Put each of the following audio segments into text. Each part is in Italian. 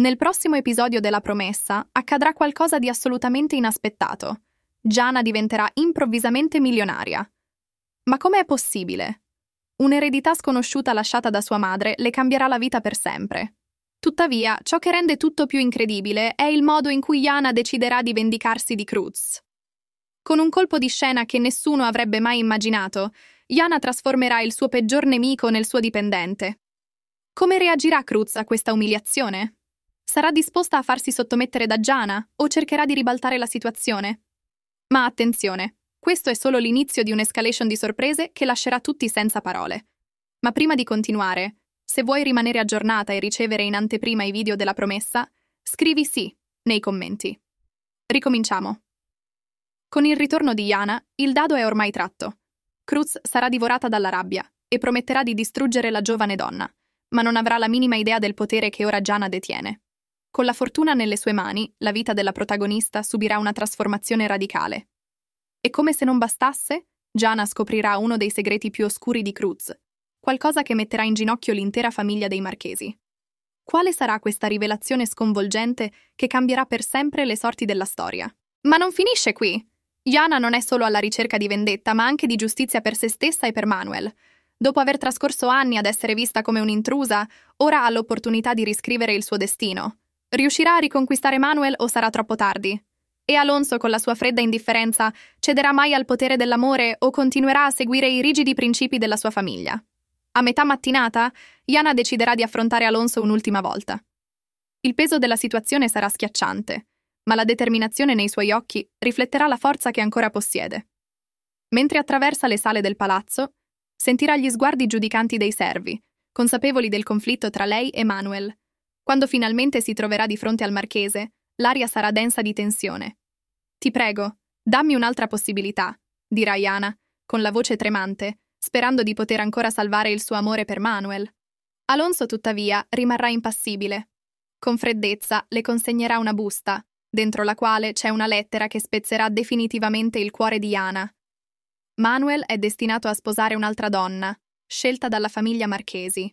Nel prossimo episodio della promessa accadrà qualcosa di assolutamente inaspettato. Giana diventerà improvvisamente milionaria. Ma com'è possibile? Un'eredità sconosciuta lasciata da sua madre le cambierà la vita per sempre. Tuttavia, ciò che rende tutto più incredibile è il modo in cui Jana deciderà di vendicarsi di Cruz. Con un colpo di scena che nessuno avrebbe mai immaginato, Jana trasformerà il suo peggior nemico nel suo dipendente. Come reagirà Cruz a questa umiliazione? Sarà disposta a farsi sottomettere da Giana o cercherà di ribaltare la situazione? Ma attenzione, questo è solo l'inizio di un'escalation di sorprese che lascerà tutti senza parole. Ma prima di continuare, se vuoi rimanere aggiornata e ricevere in anteprima i video della promessa, scrivi sì nei commenti. Ricominciamo. Con il ritorno di Yana, il dado è ormai tratto. Cruz sarà divorata dalla rabbia e prometterà di distruggere la giovane donna, ma non avrà la minima idea del potere che ora Giana detiene. Con la fortuna nelle sue mani, la vita della protagonista subirà una trasformazione radicale. E come se non bastasse, Jana scoprirà uno dei segreti più oscuri di Cruz, qualcosa che metterà in ginocchio l'intera famiglia dei marchesi. Quale sarà questa rivelazione sconvolgente che cambierà per sempre le sorti della storia? Ma non finisce qui! Jana non è solo alla ricerca di vendetta, ma anche di giustizia per se stessa e per Manuel. Dopo aver trascorso anni ad essere vista come un'intrusa, ora ha l'opportunità di riscrivere il suo destino, Riuscirà a riconquistare Manuel o sarà troppo tardi? E Alonso, con la sua fredda indifferenza, cederà mai al potere dell'amore o continuerà a seguire i rigidi principi della sua famiglia? A metà mattinata, Iana deciderà di affrontare Alonso un'ultima volta. Il peso della situazione sarà schiacciante, ma la determinazione nei suoi occhi rifletterà la forza che ancora possiede. Mentre attraversa le sale del palazzo, sentirà gli sguardi giudicanti dei servi, consapevoli del conflitto tra lei e Manuel, quando finalmente si troverà di fronte al marchese, l'aria sarà densa di tensione. Ti prego, dammi un'altra possibilità, dirà Iana, con la voce tremante, sperando di poter ancora salvare il suo amore per Manuel. Alonso, tuttavia, rimarrà impassibile. Con freddezza le consegnerà una busta, dentro la quale c'è una lettera che spezzerà definitivamente il cuore di Iana. Manuel è destinato a sposare un'altra donna, scelta dalla famiglia Marchesi.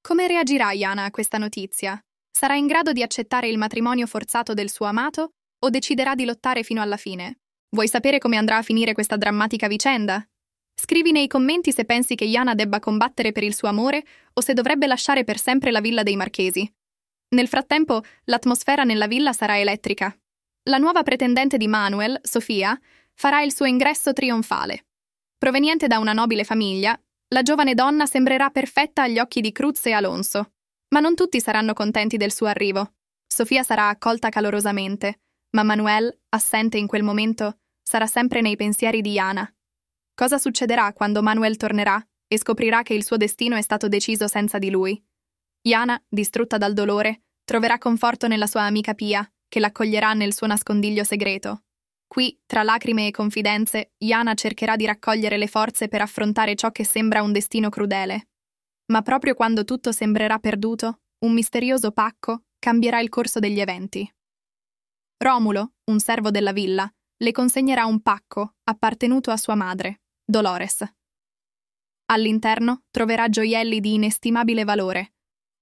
Come reagirà Iana a questa notizia? sarà in grado di accettare il matrimonio forzato del suo amato o deciderà di lottare fino alla fine. Vuoi sapere come andrà a finire questa drammatica vicenda? Scrivi nei commenti se pensi che Yana debba combattere per il suo amore o se dovrebbe lasciare per sempre la villa dei marchesi. Nel frattempo, l'atmosfera nella villa sarà elettrica. La nuova pretendente di Manuel, Sofia, farà il suo ingresso trionfale. Proveniente da una nobile famiglia, la giovane donna sembrerà perfetta agli occhi di Cruz e Alonso, ma non tutti saranno contenti del suo arrivo. Sofia sarà accolta calorosamente, ma Manuel, assente in quel momento, sarà sempre nei pensieri di Iana. Cosa succederà quando Manuel tornerà e scoprirà che il suo destino è stato deciso senza di lui? Iana, distrutta dal dolore, troverà conforto nella sua amica Pia, che l'accoglierà nel suo nascondiglio segreto. Qui, tra lacrime e confidenze, Iana cercherà di raccogliere le forze per affrontare ciò che sembra un destino crudele. Ma proprio quando tutto sembrerà perduto, un misterioso pacco cambierà il corso degli eventi. Romulo, un servo della villa, le consegnerà un pacco appartenuto a sua madre, Dolores. All'interno troverà gioielli di inestimabile valore,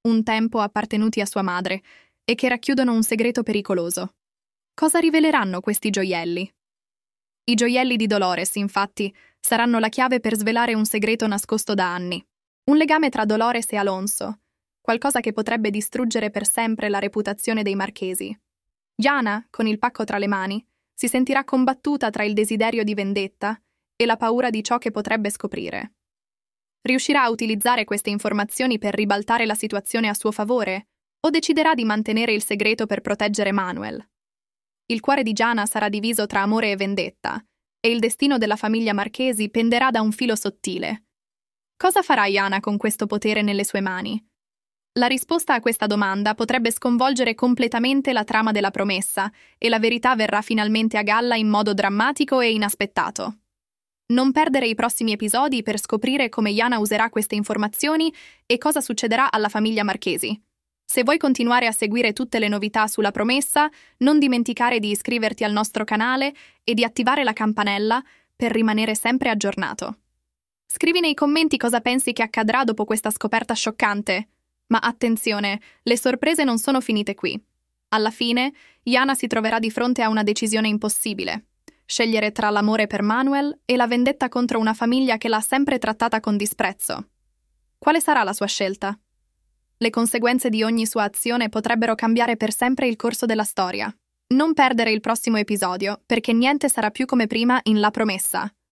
un tempo appartenuti a sua madre, e che racchiudono un segreto pericoloso. Cosa riveleranno questi gioielli? I gioielli di Dolores, infatti, saranno la chiave per svelare un segreto nascosto da anni. Un legame tra Dolores e Alonso, qualcosa che potrebbe distruggere per sempre la reputazione dei marchesi. Jana, con il pacco tra le mani, si sentirà combattuta tra il desiderio di vendetta e la paura di ciò che potrebbe scoprire. Riuscirà a utilizzare queste informazioni per ribaltare la situazione a suo favore o deciderà di mantenere il segreto per proteggere Manuel? Il cuore di Jana sarà diviso tra amore e vendetta, e il destino della famiglia Marchesi penderà da un filo sottile, Cosa farà Yana con questo potere nelle sue mani? La risposta a questa domanda potrebbe sconvolgere completamente la trama della promessa e la verità verrà finalmente a galla in modo drammatico e inaspettato. Non perdere i prossimi episodi per scoprire come Yana userà queste informazioni e cosa succederà alla famiglia Marchesi. Se vuoi continuare a seguire tutte le novità sulla promessa, non dimenticare di iscriverti al nostro canale e di attivare la campanella per rimanere sempre aggiornato. Scrivi nei commenti cosa pensi che accadrà dopo questa scoperta scioccante. Ma attenzione, le sorprese non sono finite qui. Alla fine, Jana si troverà di fronte a una decisione impossibile. Scegliere tra l'amore per Manuel e la vendetta contro una famiglia che l'ha sempre trattata con disprezzo. Quale sarà la sua scelta? Le conseguenze di ogni sua azione potrebbero cambiare per sempre il corso della storia. Non perdere il prossimo episodio, perché niente sarà più come prima in La Promessa,